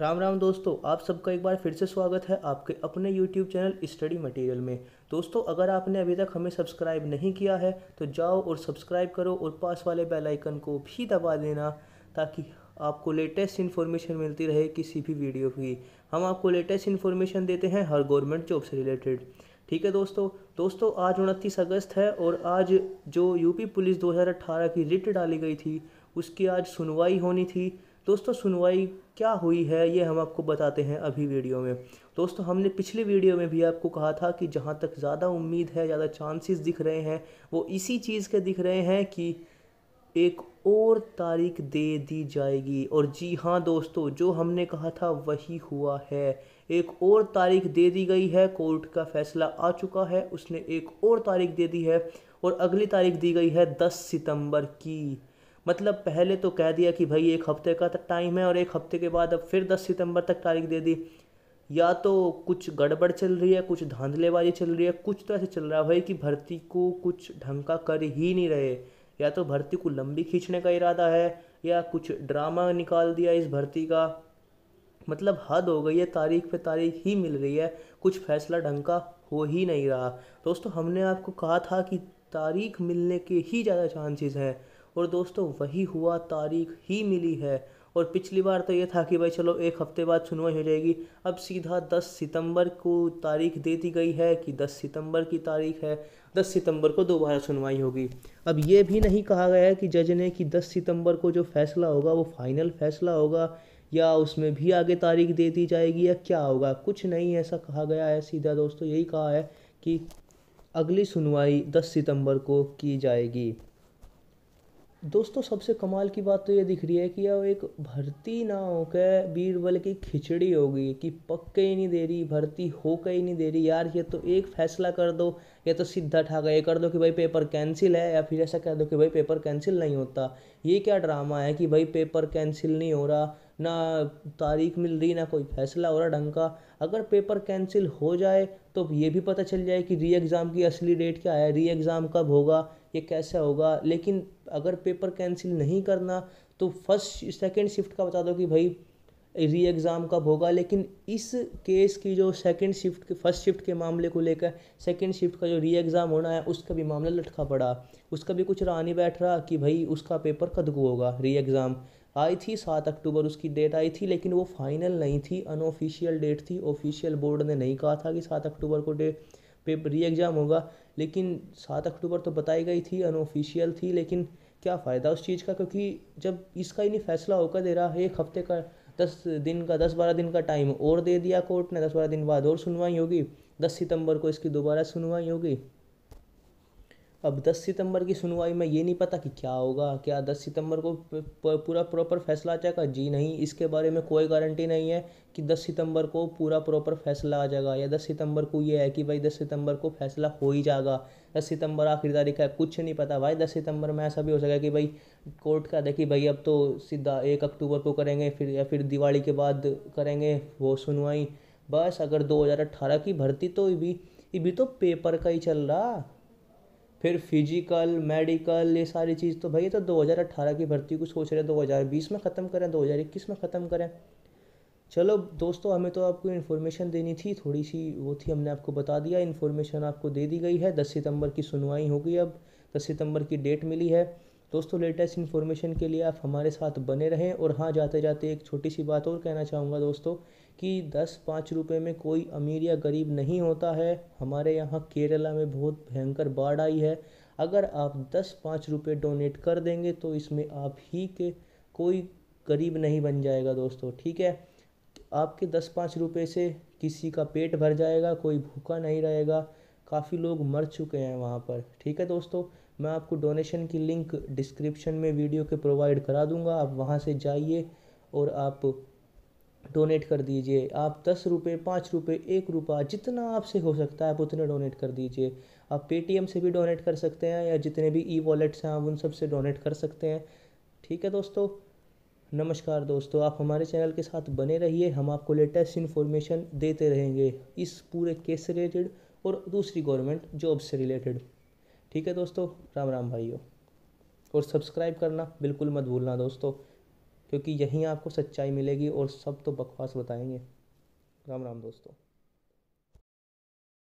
राम राम दोस्तों आप सबका एक बार फिर से स्वागत है आपके अपने YouTube चैनल स्टडी मटेरियल में दोस्तों अगर आपने अभी तक हमें सब्सक्राइब नहीं किया है तो जाओ और सब्सक्राइब करो और पास वाले बेल आइकन को भी दबा देना ताकि आपको लेटेस्ट इन्फॉर्मेशन मिलती रहे किसी भी वीडियो की हम आपको लेटेस्ट इन्फॉर्मेशन देते हैं हर गवर्नमेंट जॉब से रिलेटेड ठीक है दोस्तों दोस्तों आज उनतीस अगस्त है और आज जो यूपी पुलिस 2018 की रिट डाली गई थी उसकी आज सुनवाई होनी थी दोस्तों सुनवाई क्या हुई है ये हम आपको बताते हैं अभी वीडियो में दोस्तों हमने पिछले वीडियो में भी आपको कहा था कि जहाँ तक ज़्यादा उम्मीद है ज़्यादा चांसेस दिख रहे हैं वो इसी चीज़ के दिख रहे हैं कि एक और तारीख दे दी जाएगी और जी हाँ दोस्तों जो हमने कहा था वही हुआ है एक और तारीख दे दी गई है कोर्ट का फैसला आ चुका है उसने एक और तारीख दे दी है और अगली तारीख दी गई है दस सितंबर की मतलब पहले तो कह दिया कि भाई एक हफ्ते का टाइम है और एक हफ्ते के बाद अब फिर दस सितंबर तक तारीख दे दी या तो कुछ गड़बड़ चल रही है कुछ धांधलेबाजी चल रही है कुछ तो ऐसे चल रहा है भाई कि भर्ती को कुछ ढंग का कर ही नहीं रहे या तो भर्ती को लंबी खींचने का इरादा है या कुछ ड्रामा निकाल दिया इस भर्ती का मतलब हद हो गई है तारीख पे तारीख ही मिल रही है कुछ फैसला ढंग का हो ही नहीं रहा दोस्तों हमने आपको कहा था कि तारीख मिलने के ही ज़्यादा चांसेस हैं और दोस्तों वही हुआ तारीख ही मिली है और पिछली बार तो ये था कि भाई चलो एक हफ्ते बाद सुनवाई हो जाएगी अब सीधा 10 सितंबर को तारीख दे दी गई है कि 10 सितंबर की तारीख है 10 सितंबर को दोबारा सुनवाई होगी अब ये भी नहीं कहा गया है कि जज ने कि 10 सितंबर को जो फैसला होगा वो फाइनल फैसला होगा या उसमें भी आगे तारीख दे दी जाएगी या क्या होगा कुछ नहीं ऐसा कहा गया है सीधा दोस्तों यही कहा है कि अगली सुनवाई 10 सितंबर को की जाएगी दोस्तों सबसे कमाल की बात तो ये दिख रही है कि अब एक भर्ती ना होकर बीरबल की खिचड़ी हो गई कि पक्के ही नहीं दे रही भर्ती होकर ही नहीं दे रही यार ये तो एक फैसला कर दो या तो सीधा ठाक ये कर दो कि भाई पेपर कैंसिल है या फिर ऐसा कह दो कि भाई पेपर कैंसिल नहीं होता ये क्या ड्रामा है कि भाई पेपर कैंसिल नहीं हो रहा ना तारीख मिल रही ना कोई फैसला हो रहा ढंग का अगर पेपर कैंसिल हो जाए तो ये भी पता चल जाए कि री एग्ज़ाम की असली डेट क्या है री एग्ज़ाम कब होगा ये कैसा होगा लेकिन अगर पेपर कैंसिल नहीं करना तो फर्स्ट सेकेंड शिफ्ट का बता दो कि भाई री एग्ज़ाम कब होगा लेकिन इस केस की जो सेकेंड शिफ्ट के फर्स्ट शिफ्ट के मामले को लेकर सेकेंड शिफ्ट का जो री एग्ज़ाम होना है उसका भी मामला लटका पड़ा उसका भी कुछ रहा नहीं बैठ रहा कि भाई उसका पेपर कद को होगा री एग्ज़ाम आई थी सात अक्टूबर उसकी डेट आई थी लेकिन वो फाइनल नहीं थी अनऑफिशियल डेट थी ऑफिशियल बोर्ड ने नहीं कहा था कि सात अक्टूबर को डेट पेपर री एग्ज़ाम होगा लेकिन सात अक्टूबर तो बताई गई थी अनऑफिशियल थी लेकिन क्या फ़ायदा उस चीज़ का क्योंकि जब इसका ही नहीं फैसला होकर दे रहा है एक हफ्ते का दस दिन का दस बारह दिन का टाइम और दे दिया कोर्ट ने दस बारह दिन बाद और सुनवाई होगी दस सितंबर को इसकी दोबारा सुनवाई होगी अब 10 सितंबर की सुनवाई में ये नहीं पता कि क्या होगा क्या 10 सितंबर को पूरा प्रॉपर फैसला आ जाएगा जी नहीं इसके बारे में कोई गारंटी नहीं है कि 10 सितंबर को पूरा प्रॉपर फैसला आ जाएगा या 10 सितंबर को ये है कि भाई 10 सितंबर को फैसला हो ही जाएगा 10 सितंबर आखिरी तारीख है कुछ नहीं पता भाई 10 सितंबर में ऐसा भी हो सका कि भाई कोर्ट का देखिए कि भाई अब तो सीधा एक अक्टूबर को करेंगे फिर या फिर दिवाली के बाद करेंगे वो सुनवाई बस अगर 2018 की भर्ती तो भी ये भी तो पेपर का ही चल रहा फिर फिजिकल मेडिकल ये सारी चीज़ तो तो दो तो 2018 की भर्ती को सोच रहे हैं 2020 में ख़त्म करें 2021 में ख़त्म करें चलो दोस्तों हमें तो आपको इन्फॉर्मेशन देनी थी थोड़ी सी वो थी हमने आपको बता दिया इन्फॉर्मेशन आपको दे दी गई है दस सितंबर की सुनवाई होगी अब दस सितंबर की डेट मिली है दोस्तों लेटेस्ट इन्फॉर्मेशन के लिए आप हमारे साथ बने रहें और हाँ जाते जाते एक छोटी सी बात और कहना चाहूँगा दोस्तों कि दस पाँच रुपये में कोई अमीर या गरीब नहीं होता है हमारे यहाँ केरला में बहुत भयंकर बाढ़ आई है अगर आप दस पाँच रुपये डोनेट कर देंगे तो इसमें आप ही के कोई गरीब नहीं बन जाएगा दोस्तों ठीक है आपके दस पाँच रुपये से किसी का पेट भर जाएगा कोई भूखा नहीं रहेगा काफ़ी लोग मर चुके हैं वहाँ पर ठीक है दोस्तों मैं आपको डोनेशन की लिंक डिस्क्रिप्शन में वीडियो के प्रोवाइड करा दूंगा आप वहाँ से जाइए और आप डोनेट कर दीजिए आप दस रुपये पाँच रुपये एक रुपया जितना आपसे हो सकता है आप उतने डोनेट कर दीजिए आप पेटीएम से भी डोनेट कर सकते हैं या जितने भी ई वॉलेट्स हैं आप उन सब से डोनेट कर सकते हैं ठीक है दोस्तों नमस्कार दोस्तों आप हमारे चैनल के साथ बने रहिए हम आपको लेटेस्ट इन्फॉर्मेशन देते रहेंगे इस पूरे केस से रिलेटेड और दूसरी गवर्नमेंट जॉब से रिलेटेड ठीक है दोस्तों राम राम भाइयों और सब्सक्राइब करना बिल्कुल मत भूलना दोस्तों क्योंकि यहीं आपको सच्चाई मिलेगी और सब तो बकवास बताएंगे राम राम दोस्तों